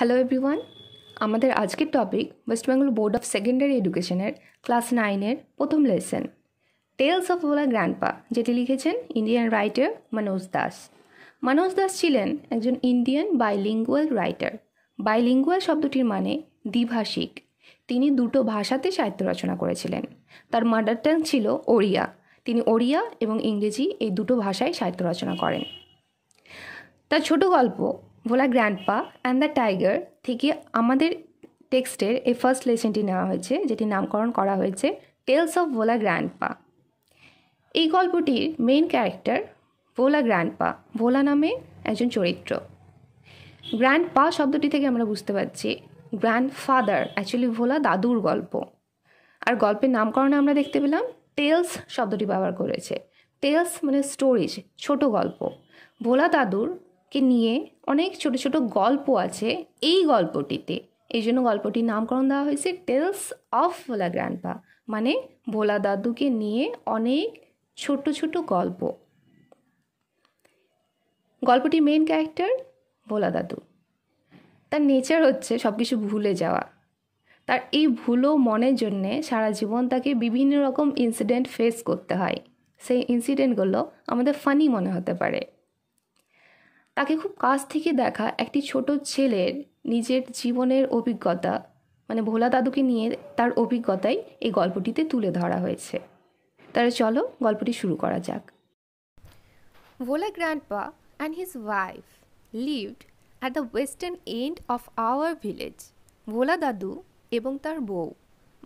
Hello everyone আমাদের আজকের topic West Bengal board of secondary এডুকেশনের ক্লাস নাইনের প্রথম lesson tales of OLA grandpa যেটি লিখেছেন ইন্ডিয়ান রাইটার মনোজ দাস মনোজ দাস ছিলেন একজন ইন্ডিয়ান বাইলিঙ্গুয়াল রাইটার বাইলিঙ্গুয়াল শব্দটির মানে দ্বিভাষিক তিনি দুটো ভাষাতে সাহিত্য রচনা করেছিলেন তার মাদার টাং ছিল ওড়িয়া তিনি ওড়িয়া এবং ইংরেজি এই দুটো ভাষায় সাহিত্য রচনা করেন তার ছোট গল্প Bhola grandpa and the tiger থেকে আমাদের টেক্সটের এই ফার্স্ট লেসেনটি নেওয়া হয়েছে যেটি নামকরণ করা হয়েছে টেলস অফ ভোলা গ্র্যান্ডপা এই গল্পটির main character Bhola grandpa Bhola নামে একজন চরিত্র গ্র্যান্ডপা শব্দটি থেকে আমরা বুঝতে পারছি গ্র্যান্ডফাদার অ্যাকচুয়ালি ভোলা দাদুর গল্প আর গল্পের নামকরণে আমরা দেখতে পেলাম টেলস শব্দটি ব্যবহার করেছে টেলস মানে স্টোরিজ ছোট গল্প ভোলা দাদুর কে নিয়ে অনেক ছোট ছোট গল্প আছে এই গল্পটিতে এই জন্য গল্পটির নামকরণ দেওয়া হয়েছে টেলস অফ ভোলা গ্র্যান্ডপা মানে ভোলা দাদুকে নিয়ে অনেক ছোট ছোট গল্প গল্পটির মেন ক্যারেক্টার ভোলা দাদু তার নেচার হচ্ছে সব কিছু ভুলে যাওয়া তার এই ভুলো মনের জন্যে সারা জীবন তাকে বিভিন্ন রকম ইনসিডেন্ট ফেস করতে হয় সেই ইনসিডেন্টগুলো আমাদের ফানি মনে হতে পারে তাকে খুব কাছ থেকে দেখা একটি ছোট ছেলের নিজের জীবনের অভিজ্ঞতা মানে ভোলা দাদুকে নিয়ে তার অভিজ্ঞতাই এই গল্পটিতে তুলে ধরা হয়েছে তাহলে চলো গল্পটি শুরু করা যাক Bhola grandpa and his wife lived at the western end of our village Bhola দাদু এবং তার বউ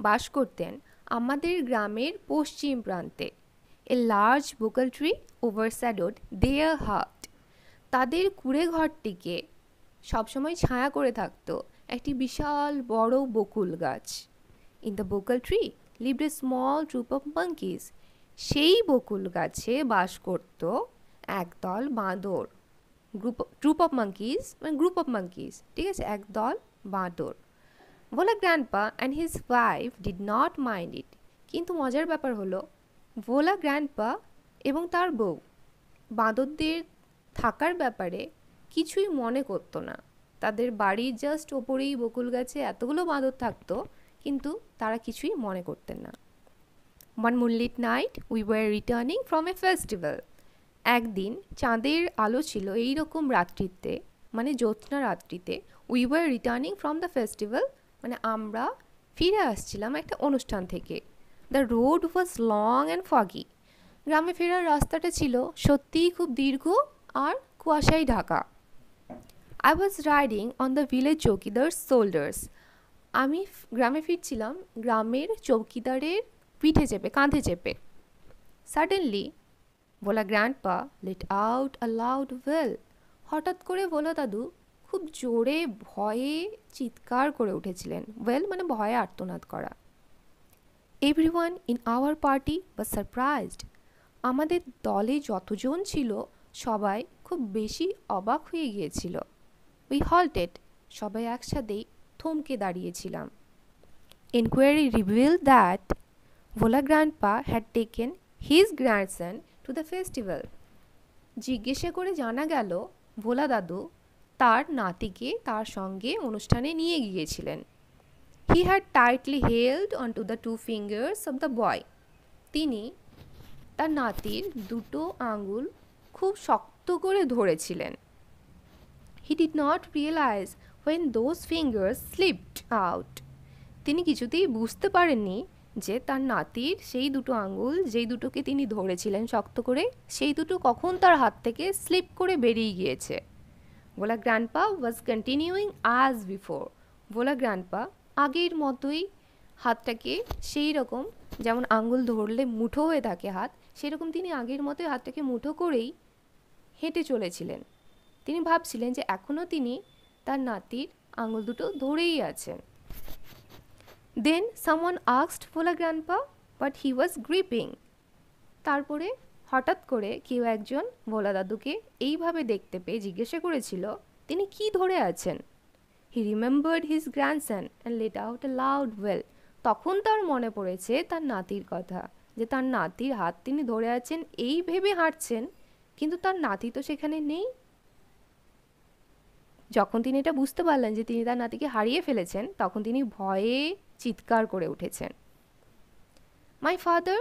বাস করতেন আমাদের গ্রামের পশ্চিম প্রান্তে এ লার্জ বুকল ট্রি ওভারস্যাডোড দেয়ার হাক তাদের কুঁড়ে ঘরটিকে সবসময় ছায়া করে থাকতো একটি বিশাল বড় বকুল গাছ in the bakul tree lived a small troop of monkeys সেই বকুল গাছে বাস করত একদল বাঁদর গ্রুপ ট্রুপ অফ মাঙ্কিস মানে গ্রুপ অফ মাঙ্কিস ঠিক আছে একদল বাঁদর Bhola grandpa and his wife did not mind it কিন্তু মজার ব্যাপার হলো ভোলা গ্র্যান্ডপা এবং তার বউ বাঁদরদের থাকার ব্যাপারে কিছুই মনে করতো না তাদের বাড়ির জাস্ট ওপরেই বকুল গাছে এতগুলো বাঁদর থাকতো কিন্তু তারা কিছুই মনে করতেন না one moonlit night we were returning from a festival একদিন চাঁদের আলো ছিল এই রকম রাত্রিতে মানে জ্যোৎস্না রাত্রিতে we were returning from the festival মানে আমরা ফিরে আসছিলাম একটা অনুষ্ঠান থেকে the road was long and foggy গ্রামে ফেরার রাস্তাটা ছিল সত্যিই খুব দীর্ঘ আর কুয়াশায় ঢাকা I was riding on the village chowkidar shoulders আমি গ্রামে ফিরছিলাম গ্রামের চৌকিদারের পিঠে চেপে কাঁধে চেপে সাডেনলি বলা গ্র্যান্ড পা লেট আউট আলাউড ওয়েল হঠাৎ করে বলা দাদু খুব জোরে ভয়ে চিৎকার করে উঠেছিলেন ওয়েল মানে ভয়ে আর্তনাদ করা এভরিওয়ান ইন আওয়ার পার্টি বা সারপ্রাইজড আমাদের দলে যতজন ছিল সবাই খুব বেশি অবাক হয়ে গিয়েছিল উই হল্টেড সবাই একসাথেই থমকে দাঁড়িয়েছিলাম enquiry reveal that Bhola grandpa had taken his grandson to the festival জিজ্ঞেসে করে জানা গেল ভোলা দাদু তার নাতিকে তার সঙ্গে অনুষ্ঠানে নিয়ে গিয়েছিলেন he had tightly held on to the two fingers of the boy তিনি তার নাতির দুটো আঙুল খুব শক্ত করে ধরেছিলেন he did not realise when those fingers slipped out তিনি কিছুতেই বুঝতে পারেননি যে তার নাতির সেই দুটো আঙুল যেই দুটোকে তিনি ধরেছিলেন শক্ত করে সেই দুটো কখন তার হাত থেকে স্লিপ করে বেরিয়ে গিয়েছে Bhola grandpa was continuing as before Bhola grandpa আগের মতোই হাতটাকে সেই রকম যেমন আঙুল ধরলে মুঠো হয়ে থাকে হাত সেরকম তিনি আগের মতোই হাতটাকে মুঠো করেই হেঁটে চলেছিলেন তিনি ভাবছিলেন যে এখনও তিনি তার নাতির আঙুল দুটো ধরেই আছেন দেন সামওয়ান আক্সড Bhola grandpa but he was gripping তারপরে হঠাৎ করে কেউ একজন ভোলা দাদুকে এইভাবে দেখতে পেয়ে জিজ্ঞাসা করেছিল তিনি কি ধরে আছেন he remembered his grandson and let out a loud wail তখন তার মনে পড়েছে তার নাতির কথা যে তার নাতির হাত তিনি ধরে আছেন এই ভেবে হাঁটছেন কিন্তু তার নাতি তো সেখানে নেই যখন তিনি এটা বুঝতে পারলেন যে তিনি তার নাতিকে হারিয়ে ফেলেছেন তখন তিনি ভয়ে চিৎকার করে উঠেছেন my father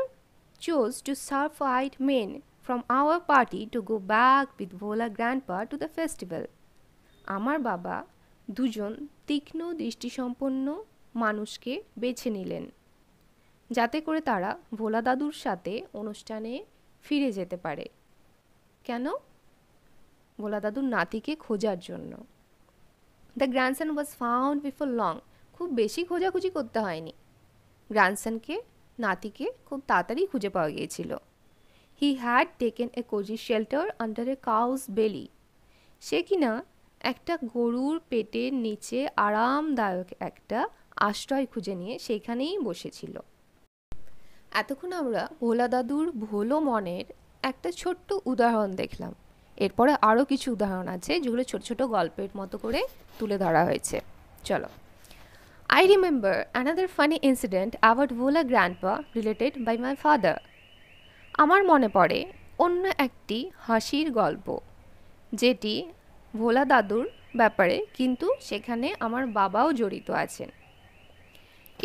chose to serve white men from our party to go back with Bhola grandpa to the festival আমার বাবা দুজন তীক্ষ্ণ দৃষ্টিসম্পন্ন মানুষকে বেছে নিলেন যাতে করে তারা ভোলা দাদুর সাথে অনুষ্ঠানে ফিরে যেতে পারে কেন ভোলা দাদুর নাতিকে খোঁজার জন্য the grandson was found before long খুব বেশি খোঁজাখুঁজি করতে হয়নি গ্র্যান্ডসনকে নাতিকে খুব তাড়াতাড়ি খুঁজে পাওয়া গিয়েছিল he had taken a cosy shelter under a cow's belly সে কিনা একটা গরুর পেটের নিচে আরামদায়ক একটা আশ্রয় খুঁজে নিয়ে সেখানেই বসেছিল এতক্ষণ আমরা ভোলা দাদুর ভোলো মনের একটা ছোট্ট উদাহরণ দেখলাম এরপরে আরও কিছু উদাহরণ আছে যেগুলো ছোট ছোট গল্পের মতো করে তুলে ধরা হয়েছে চলো I remember another funny incident about Bhola grandpa related by my father আমার মনে পড়ে অন্য একটি হাসির গল্প যেটি ভোলা দাদুর ব্যাপারে কিন্তু সেখানে আমার বাবাও জড়িত আছেন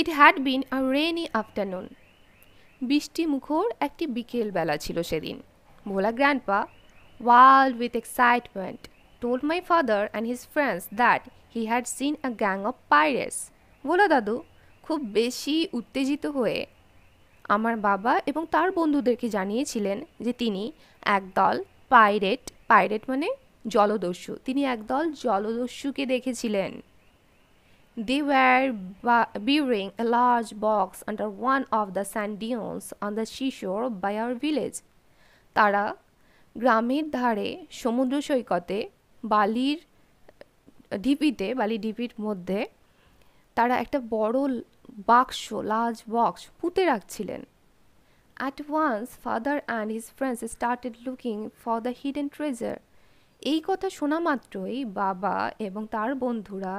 it had been a rainy afternoon বৃষ্টি মুখর একটি বিকেল বেলা ছিল সেদিন Bhola grandpa wild with excitement told my father and his friends that he had seen a gang of pirates Bhola দাদু খুব বেশি উত্তেজিত হয়ে আমার বাবা এবং তার বন্ধুদেরকে জানিয়েছিলেন যে তিনি একদল পাইরেট পাইরেট মানে জলদস্যু তিনি একদল জলদস্যুকে দেখেছিলেন They were bearing a large box under one of the sand dunes on the seashore by our village. তারা গ্রামের ধারে সমুদ্র সৈকতে বালির ঢিপিতে বালি ঢিপির মধ্যে তারা একটা বড় বাক্স লার্জ বক্স পুঁতে রাখছিলেন at once father and his friends started looking for the hidden treasure এই কথা শোনা মাত্রই বাবা এবং তার বন্ধুরা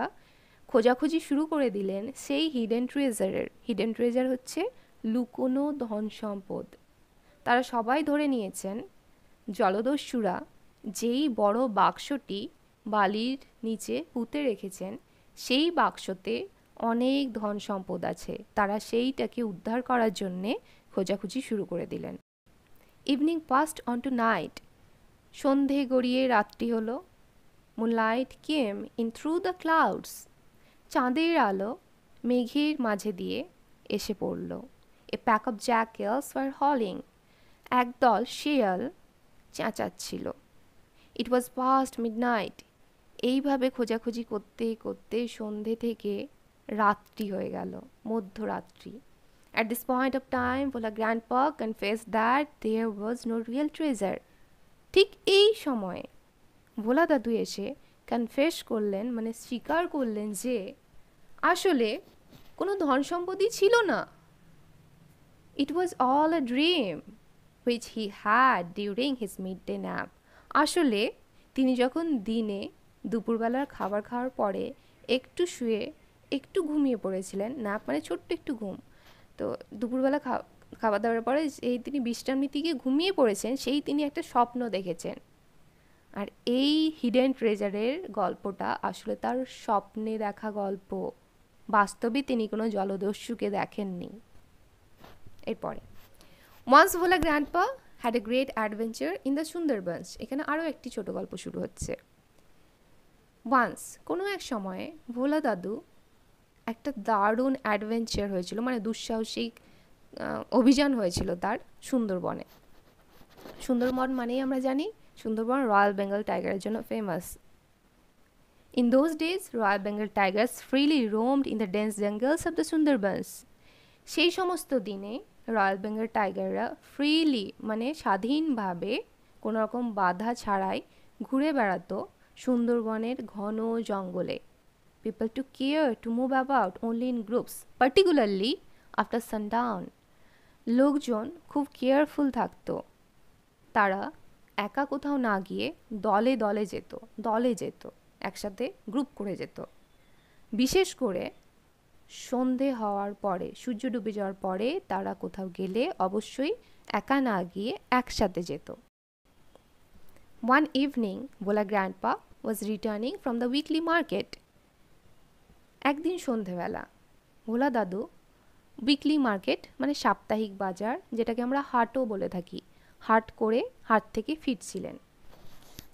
খোঁজাখুঁজি শুরু করে দিলেন সেই হিডেন ট্রেজারের হিডেন ট্রেজার হচ্ছে লুকোনো ধন সম্পদ তারা সবাই ধরে নিয়েছেন জলদস্যুরা যেই বড় বাক্সটি বালির নিচে পুঁতে রেখেছেন সেই বাক্সতে অনেক ধন সম্পদ আছে তারা সেইটাকে উদ্ধার করার জন্যে খোঁজাখুঁজি শুরু করে দিলেন evening passed on to night সন্ধে গড়িয়ে রাতটি হলো light came in through the clouds চাঁদের আলো মেঘের মাঝে দিয়ে এসে পড়ল a pack of jackals were howling একদল শিয়াল চেঁচাচ্ছিল it was past midnight এইভাবে খোঁজাখুঁজি করতে করতে সন্ধে থেকে রাত্রি হয়ে গেল মধ্যরাত্রি at this point of time Bhola grand and face that there was no real treasure ঠিক এই সময়ে ভোলা দাদু এসে কনফেস করলেন মানে স্বীকার করলেন যে আসলে কোনো ধন সম্পত্তি ছিল না it was all a dream which he had during his midday nap আসলে তিনি যখন দিনে দুপুরবেলার খাবার খাওয়ার পরে একটু শুয়ে একটু ঘুমিয়ে পড়েছিলেন ন্যাপ মানে ছোট্ট একটু ঘুম তো দুপুরবেলা খাওয়া খাবার দাবার পরে এই তিনি বিশ্রাম গিয়ে ঘুমিয়ে পড়েছেন সেই তিনি একটা স্বপ্ন দেখেছেন আর এই হিডেন ট্রেজারের গল্পটা আসলে তার স্বপ্নে দেখা গল্প বাস্তবে তিনি কোনো জলদস্যুকে দেখেননি এরপরে once Bhola grandpa had a great adventure in the Sundarbans এখানে আরও একটি ছোট গল্প শুরু হচ্ছে ওয়ান্স কোনো এক সময়ে ভোলা দাদু একটা দারুণ অ্যাডভেঞ্চার হয়েছিল মানে দুঃসাহসিক অভিযান হয়েছিল তার সুন্দরবনে সুন্দরবন মানেই আমরা জানি সুন্দরবন রয়্যাল বেঙ্গল টাইগারের জন্য famous in those days royal Bengal tigers freely roamed in the dense jungles of the Sundarbans. সেই সমস্ত দিনে রয়্যাল বেঙ্গল টাইগাররা ফ্রিলি মানে স্বাধীনভাবে কোনো রকম বাধা ছাড়াই ঘুরে বেড়াতো সুন্দরবনের ঘন জঙ্গলে people to care to move about only in groups particularly after sundown লোকজন খুব কেয়ারফুল থাকতো তারা একা কোথাও না গিয়ে দলে দলে যেত দলে যেত একসাথে গ্রুপ করে যেত বিশেষ করে সন্ধে হওয়ার পরে সূর্য ডুবে যাওয়ার পরে তারা কোথাও গেলে অবশ্যই একা না গিয়ে একসাথে যেত one evening Bhola grandpa was returning from the weekly market একদিন সন্ধেবেলা ভোলা দাদু উইকলি মার্কেট মানে সাপ্তাহিক বাজার যেটাকে আমরা হাটও বলে থাকি হাট করে হাট থেকে ফিরছিলেন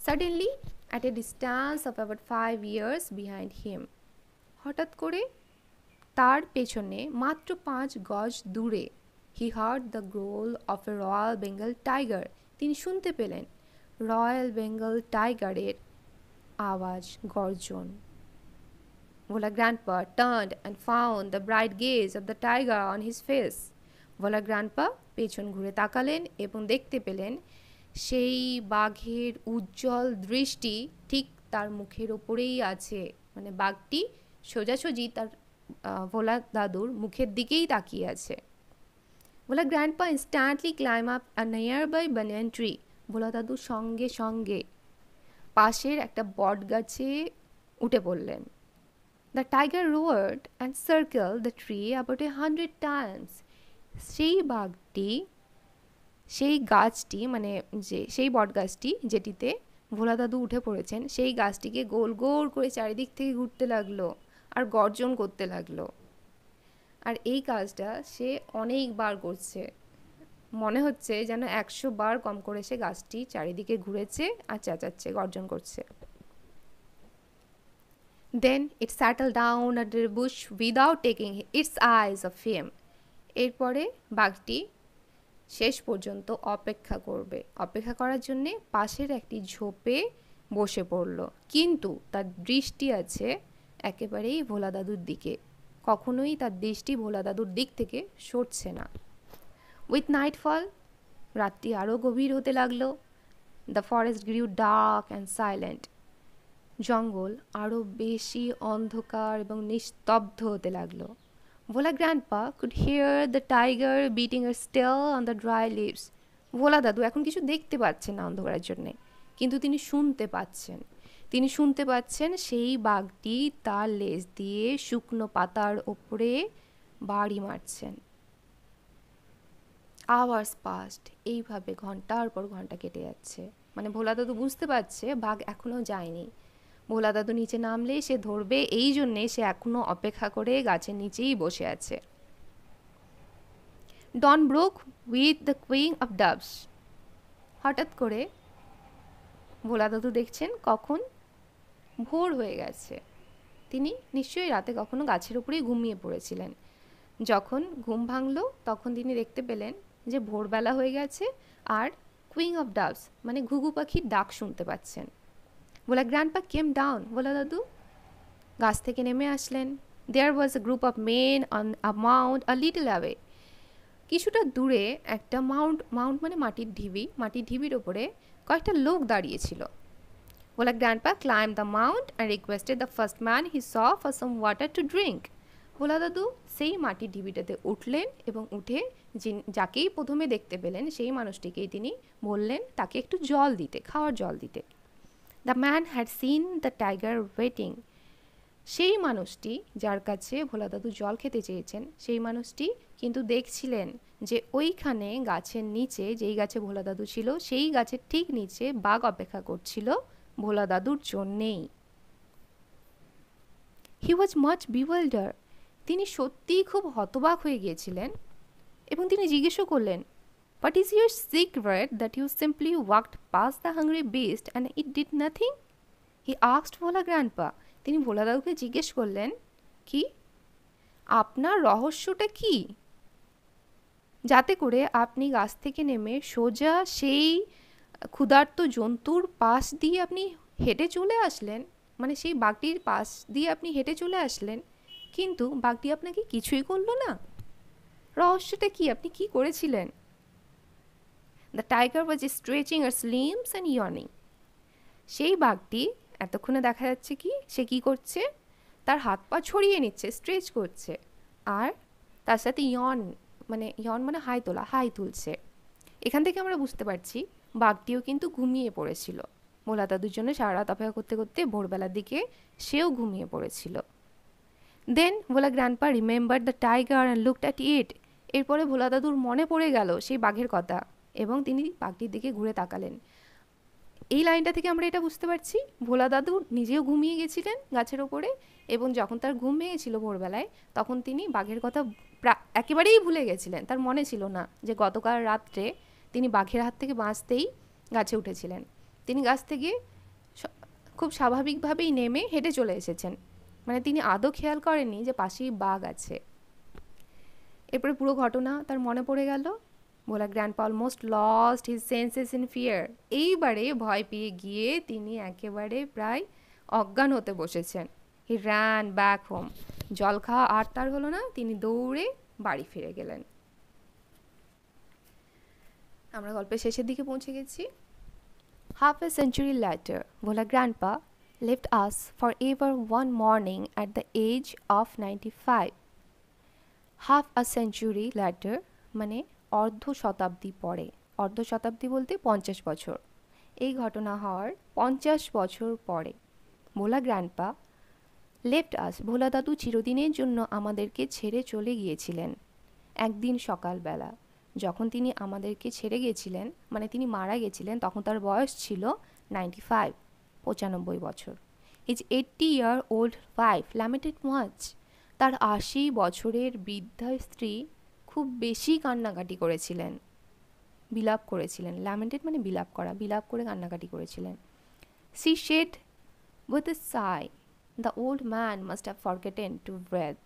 suddenly at a distance of about five yards behind him হঠাৎ করে তার পেছনে মাত্র পাঁচ গজ দূরে he heard the growl of a royal Bengal tiger তিনি শুনতে পেলেন রয়্যাল বেঙ্গল টাইগারের আওয়াজ গর্জন Vola Grandpa turn and found the bright gaze of the tiger on his face Bhola grandpa পেছন ঘুরে তাকালেন এবং দেখতে পেলেন সেই বাঘের উজ্জ্বল দৃষ্টি ঠিক তার মুখের ওপরেই আছে মানে বাঘটি সোজাসুজি তার ভোলা দাদুর মুখের দিকেই তাকিয়ে আছে Bhola grandpa instantly climb up a nearby banyan tree Bhola দাদুর সঙ্গে সঙ্গে পাশের একটা বট গাছে উঠে পড়লেন the tiger roared and circle the tree about a hundred times সেই বাঘটি সেই গাছটি মানে যে সেই বট গাছটি যেটিতে ভোলা দাদু উঠে পড়েছেন সেই গাছটিকে গোল গোল করে চারিদিক থেকে ঘুরতে লাগলো আর গর্জন করতে লাগলো আর এই কাজটা সে অনেকবার করছে মনে হচ্ছে যেন একশো বার কম করে সে গাছটি চারিদিকে ঘুরেছে আর চেঁচাচ্ছে গর্জন করছে then its settle down under bush without taking its eyes off fame এরপরে বাঘটি শেষ পর্যন্ত অপেক্ষা করবে অপেক্ষা করার জন্যে পাশের একটি ঝোপে বসে পড়ল কিন্তু তার দৃষ্টি আছে একেবারেই ভোলা দাদুর দিকে কখনোই তার দৃষ্টি ভোলা দাদুর দিক থেকে সরছে না উইথ নাইটফল রাত্রি আরও গভীর হতে লাগলো the forest grew dark and silent জঙ্গল আরও বেশি অন্ধকার এবং নিস্তব্ধ হতে লাগলো Vola Grandpa could hear the tiger beating her still on the dry leaves. ভোলা দাদু এখন কিছু দেখতে পাচ্ছেন না অন্ধকারের জন্যে কিন্তু তিনি শুনতে পাচ্ছেন তিনি শুনতে পাচ্ছেন সেই বাঘটি তার লেজ দিয়ে শুকনো পাতার ওপরে বাড়ি মারছেন আওয়ার্স পাস্ট এইভাবে ঘন্টার পর ঘন্টা কেটে যাচ্ছে মানে ভোলা দাদু বুঝতে পারছে বাঘ এখনও যায়নি ভোলা দাদু নিচে নামলে সে ধরবে এই জন্যে সে এখনো অপেক্ষা করে গাছের নিচেই বসে আছে dawn broke with the cooing of doves হঠাৎ করে ভোলা দাদু দেখছেন কখন ভোর হয়ে গেছে তিনি নিশ্চয়ই রাতে কখনো গাছের উপরেই ঘুমিয়ে পড়েছিলেন যখন ঘুম ভাঙল তখন তিনি দেখতে পেলেন যে ভোরবেলা হয়ে গেছে আর কুইং অফ ডাবস মানে ঘুঘু পাখির ডাক শুনতে পাচ্ছেন Bola grandpa came down Bola দাদু গাছ থেকে নেমে আসলেন there was a group of men on a mount a little away কিছুটা দূরে একটা মাউন্ট মাউন্ট মানে মাটির ঢিবি মাটির ঢিবির ওপরে কয়েকটা লোক দাঁড়িয়েছিল Bhola grandpa climb the mount and requested the first man he saw for some water to drink Bhola দাদু সেই মাটির ঢিবিটাতে উঠলেন এবং উঠে যাকেই প্রথমে দেখতে পেলেন সেই মানুষটিকেই তিনি বললেন তাকে একটু জল দিতে খাওয়ার জল দিতে the man had seen the tiger waiting সেই মানুষটি যার কাছে ভোলা দাদু জল খেতে চেয়েছেন সেই মানুষটি কিন্তু দেখছিলেন যে ওইখানে গাছের নিচে যেই গাছে ভোলা দাদু ছিল সেই গাছের ঠিক নিচে বাঘ অপেক্ষা করছিল ভোলা দাদুর জন্যেই হি ওয়াজ মাচ বিওয়েল্ডার তিনি সত্যিই খুব হতবাক হয়ে গিয়েছিলেন এবং তিনি জিজ্ঞেসও করলেন What is your secret that you simply walked past the hungry beast and it did nothing? He asked Vola Grandpa. তিনি ভোলা ভোলাদাউকে জিজ্ঞেস করলেন কি আপনার রহস্যটা কি যাতে করে আপনি গাছ থেকে নেমে সোজা সেই ক্ষুধার্ত জন্তুর পাশ দিয়ে আপনি হেঁটে চলে আসলেন মানে সেই বাঘটির পাশ দিয়ে আপনি হেঁটে চলে আসলেন কিন্তু বাঘটি আপনাকে কিছুই করলো না রহস্যটা কি আপনি কি করেছিলেন দ্য টাইগার ওয়াজ স্ট্রেচিং আর স্লিমস অ্যান্ড ইয়নিং সেই বাঘটি এতক্ষণে দেখা যাচ্ছে কি সে কি করছে তার হাত পা ছড়িয়ে নিচ্ছে স্ট্রেচ করছে আর তার সাথে ইয়ন মানে ইয়ন মানে হাই তোলা হাই তুলছে এখান থেকে আমরা বুঝতে পারছি বাঘটিও কিন্তু ঘুমিয়ে পড়েছিল মোলা দাদুর জন্য সারা রাত অপেক্ষা করতে করতে ভোরবেলার দিকে সেও ঘুমিয়ে পড়েছিল then Bhola grandpa remember the tiger and looked at it এরপরে ভোলা দাদুর মনে পড়ে গেল সেই বাঘের কথা এবং তিনি বাঘটির দিকে ঘুরে তাকালেন এই লাইনটা থেকে আমরা এটা বুঝতে পারছি ভোলা দাদু নিজেও ঘুমিয়ে গেছিলেন গাছের ওপরে এবং যখন তার ঘুম ভেঙেছিল ভোরবেলায় তখন তিনি বাঘের কথা একেবারেই ভুলে গেছিলেন তার মনে ছিল না যে গতকাল রাত্রে তিনি বাঘের হাত থেকে বাঁচতেই গাছে উঠেছিলেন তিনি গাছ থেকে খুব স্বাভাবিকভাবেই নেমে হেঁটে চলে এসেছেন মানে তিনি আদৌ খেয়াল করেননি যে পাশেই বাঘ আছে এরপরে পুরো ঘটনা তার মনে পড়ে গেল Bhola grandpa almost lost his senses in fear এইবারে ভয় পেয়ে গিয়ে তিনি একেবারে প্রায় অজ্ঞান হতে বসেছেন হি র্যান ব্যাক হোম জল খাওয়া আর তার হলো না তিনি দৌড়ে বাড়ি ফিরে গেলেন আমরা গল্পের শেষের দিকে পৌঁছে গেছি half a century later Bhola grandpa forever one morning at the age of ninety five half a century later, মানে অর্ধ শতাব্দী পরে অর্ধ শতাব্দী বলতে পঞ্চাশ বছর এই ঘটনা হওয়ার পঞ্চাশ বছর পরে ভোলা গ্র্যান্ডপা লেফট আস ভোলা দাদু চিরদিনের জন্য আমাদেরকে ছেড়ে চলে গিয়েছিলেন একদিন সকালবেলা যখন তিনি আমাদেরকে ছেড়ে গিয়েছিলেন মানে তিনি মারা গেছিলেন তখন তার বয়স ছিল নাইনটি ফাইভ পঁচানব্বই বছর is eighty year old five limited watch তার আশি বছরের বৃদ্ধা স্ত্রী খুব বেশি কান্নাকাটি করেছিলেন বিলাপ করেছিলেন ল্যামেন্টেড মানে বিলাপ করা বিলাপ করে কান্নাকাটি করেছিলেন C shade with a sigh the old man must have forgotten to breathe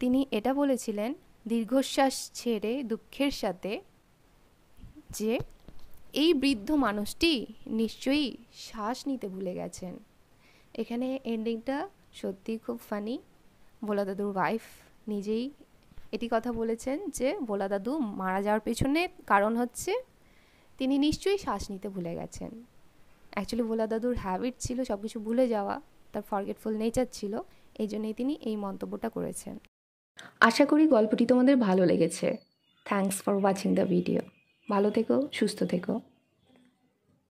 তিনি এটা বলেছিলেন দীর্ঘশ্বাস ছেড়ে দুঃখের সাথে যে এই বৃদ্ধ মানুষটি নিশ্চয়ই শ্বাস নিতে ভুলে গেছেন এখানে এন্ডিংটা সত্যি খুব ফানি বলা দাদুর ওয়াইফ নিজেই এটি কথা বলেছেন যে ভোলা দাদু মারা যাওয়ার পেছনে কারণ হচ্ছে তিনি নিশ্চয়ই শ্বাস নিতে ভুলে গেছেন অ্যাকচুয়ালি ভোলা দাদুর হ্যাবিট ছিল সব কিছু ভুলে যাওয়া তার ফরগেটফুল নেচার ছিল এই জন্যই তিনি এই মন্তব্যটা করেছেন আশা করি গল্পটি তোমাদের ভালো লেগেছে thanks for watching the video ভালো থেকো সুস্থ থেকো